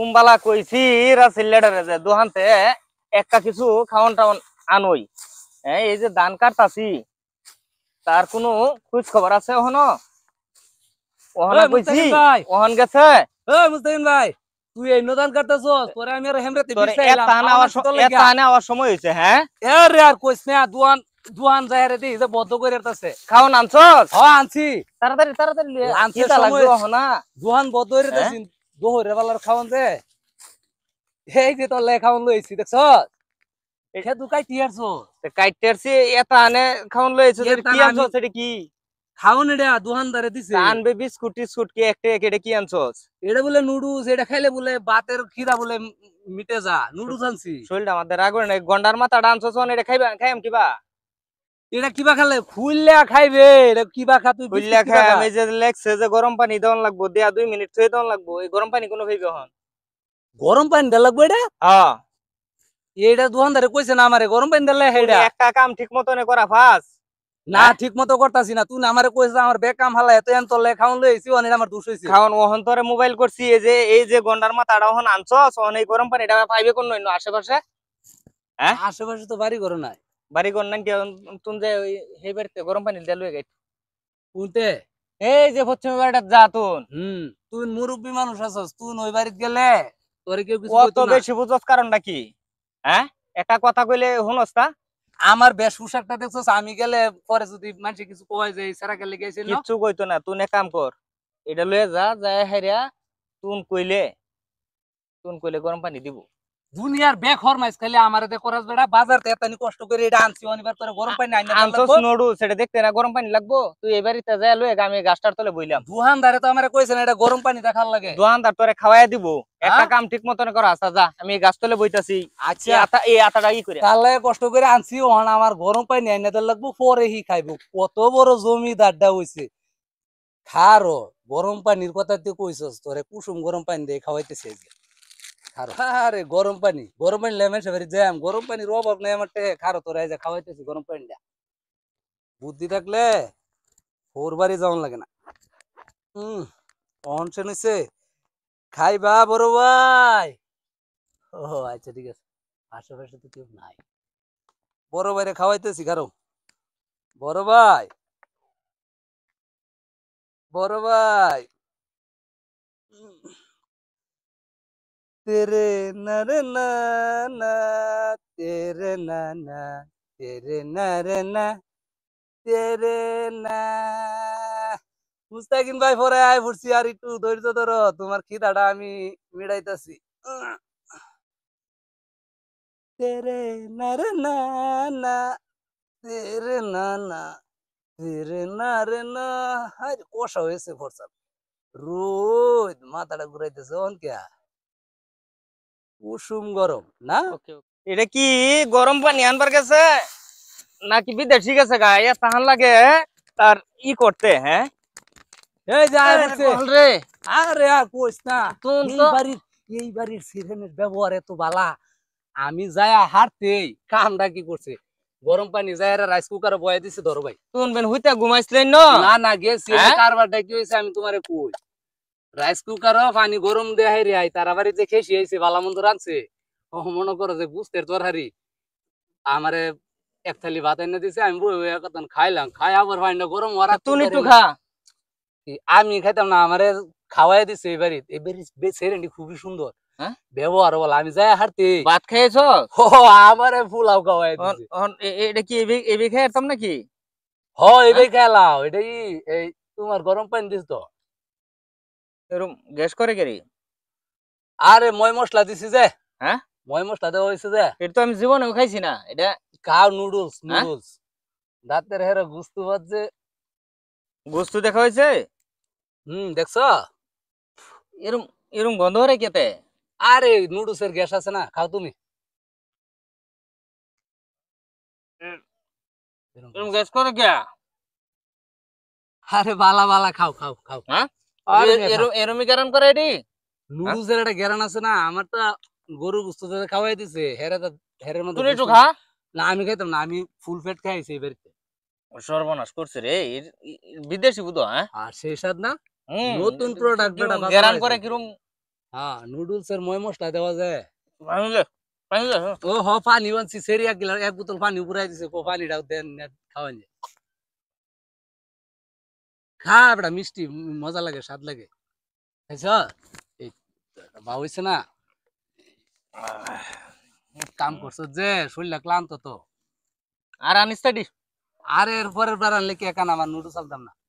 কুম্বালা কইছি রা রাসিল্লাডারে যে দোহানতে একটা কিছু খাওন টাওয়ান আনই হ্যাঁ এই যে ধান কাটতাছি তার কোনো খোঁজ খবর আছে ওহন ওহন কইছি ওহন গেছে ও মুস্তাফিন ভাই তুই এই নদান কাটতাছস পরে আমি আর হেমরাতে বিছাইলাম এটা আনা আওয়ার এটা আনা আওয়ার সময় হইছে হ্যাঁ আরে আর কইছ না দোহান দোয়ান যাইরে দি যে বদ্ধ করে রাখতাছে খাও আনছস হ্যাঁ আনছি তাড়াতাড়ি তাড়াতাড়ি আনছি সময় না দোহান বদ্ধ করে রাখতাছিস হ্যাঁ? দোহরে বেলার খাওয়ান যে এই যে তোর খাওয়ান লইছি দেখছ এটা তুই কাইটি আরছো কাইটি আরছি এটা আনে খাওয়ান লইছো কি আনছো সেটা কি শরীরটা আমাদের রাগ গন্ডার মাথা আনছস মানে এটা খাইবা খাইম কিবা এটা কিবা খালে ফুল্লা খাইবে এটা কিবা খা তুই ফুললা খা আমি যে লেখছে যে গরম পানি দেওয়ান লাগবো দেয়া দুই মিনিট থুয়ে দেওয়ান লাগবো এই গরম পানি কোনো খাইবে হন গরম পানি দেওয়া লাগবো এটা হ্যাঁ এটা দোকানদারে কইছে না আমারে গরম পানি দিলে হেডা একটা কাম ঠিক মতো নে করা ফাস না ঠিক মতো করতাছি না তুই আমারে কইছ আমার বে কাম হালা এত এন তলে খাওন লইছি অনে আমার দুষ হইছে খাওন ওহন তোরে মোবাইল করছি এই যে এই যে গন্ডার মাথাটা ওহন আনছস অনেক গরম পানি এটা পাইবে কোন নইনো আশেপাশে হ্যাঁ আশেপাশে তো বাড়ি ঘর নাই বাড়ি গর নাকি তুন যে ওই সেই বাড়িতে গরম পানি দিয়ে লুয়ে গাইতো কোনতে এই যে পশ্চিম বাড়িটা যা তুন হুম তুই মুরব্বী মানুষ আছস তুন ওই বাড়িতে গেলে তোরে কেউ কিছু বেশি বুঝছস হ্যাঁ একটা কথা কইলে শুনস তা আমার বেশ পোশাকটা দেখছস আমি গেলে পরে যদি মানুষ কিছু কয় যে সারা গেলে গেছিল কিছু কইতো না তুই কাম কর এটা লয়ে যা যায় হেরিয়া হ্যাঁ তুন কইলে তুন কইলে গরম পানি দিব দুনিয়ার বেক হরমাইস খালি আমার দে করাস বেড়া বাজার তে এতনি কষ্ট করে এটা আনছি অনিবার করে গরম পানি আইনা আনছস সেটা দেখতে না গরম পানি লাগবো তুই এবারে তা যায় লয়ে আমি গাছটার তলে বইলাম দুহানদারে তো আমারে কইছেন এটা গরম পানি দেখার লাগে দুহানদার তোরে খাওয়ায় দিব হ্যাঁ? একটা কাম ঠিক মতন করে আসা আচ্ছা যা আমি গাছ তলে বইতাছি আচ্ছা আতা এই আতাটা কি করে তাহলে কষ্ট করে আনছি ওহন আমার গরম পানি আইনা তে লাগবো পরে হি খাইবো কত বড় জমিদারটা হইছে খারো গরম পানির কথা তুই কইছস তোরে কুসুম গরম পানি দিয়ে খাওয়াইতেছে আরে হ্যাঁ, হ্যাঁ গরম পানি গরম পানি লেমন সবাই জ্যাম গরম পানি রব নেই আমার খারো তো এই যে খাওয়াইতেছি গরম পানিটা বুদ্ধি থাকলে ওর বাড়ি লাগে না হুম অনশন হয়েছে খাইবা বড় ভাই ও আচ্ছা ঠিক আছে আশেপাশে তো কেউ নাই বড় ভাইরে খাওয়াইতেছি কারো বড় ভাই বড় ভাই তেরে নর না তেরে না না তেরে নর না তেরে না মুস্তাকিন ভাই পরে আয় ফুটছি আর একটু ধৈর্য ধরো তোমার খিদাটা আমি মিড়াইতেছি তেরে নর না না তেরে না না তেরে না রে না হায় কষা হয়েছে ফোরসাল রোদ মাথাটা ঘুরাইতেছে অন কে কুসুম গরম না এটা কি গরম পানি আনবার গেছে নাকি ঠিক আছে গায়ে তাহান লাগে তার ই করতে হ্যাঁ রে না আমি যাই কি করছে পানি যায় রাইস দিছে হইতা না হ্যাঁ? কি আমি তোমারে কই রাইস কুকার পানি গরম দেয়া হাই রে আই তারা বাড়িতে খেসি আইছে মন্দ রাখছে ও মনে করো যে বুঝতে তোর হারি আমারে এক থালি ভাত এনে দিছে আমি বই একদম খাইলাম খাই আবার পানিটা গরম তুমি একটু খা আমি খাইতাম না আমারে খাওয়াই দিছে এই বাড়িতে এই বাড়ি সেরেন্টি খুবই সুন্দর হ্যাঁ? ব্যবহার বল আমি যাই হারতে ভাত খেয়েছো ও আমারে ফুলাও খাওয়াই দিছে এটা কি এবি এবি খেতাম নাকি হ এবি খেলাও এটাই এই তোমার গরম পানি দিছ তো এরকম গ্যাস করে কেরি আরে মই মশলা দিছি যে হ্যাঁ মই মশলা দেওয়া হয়েছে যে এটা তো আমি জীবনেও খাইছি না এটা কাউ নুডলস হ্যাঁ? নুডলস দাঁতের হেরা গুস্তু বাজছে গুস্তু দেখা হয়েছে হুম দেখছ এরম এরম গন্ধ হরে কেতে আরে নুডলসের গ্যাস আছে না খাও তুমি এরম গ্যাস করে কে আরে বালা বালা খাও খাও খাও হ্যাঁ আছে না গরু খাওয়াই দিছে না আমি খাইতাম না আমি ফুল ফেট রে বিদেশি হ্যাঁ? আর না নতুন প্রোডাক্ট গ্যারান করে হ্যাঁ, নুডলস এর ময় মশলা দেওয়া যায় ও হ পানি এক এক বোতল পানি উপরে দিছে দেন খাওয়ান যায় খা বেটা মিষ্টি মজা লাগে স্বাদ লাগে হয়েছে না কাম করছো যে শরীরটা ক্লান্ত তো আর আনিস আর এরপরের বার আনলে কি একান আমার নুডলস আনতাম না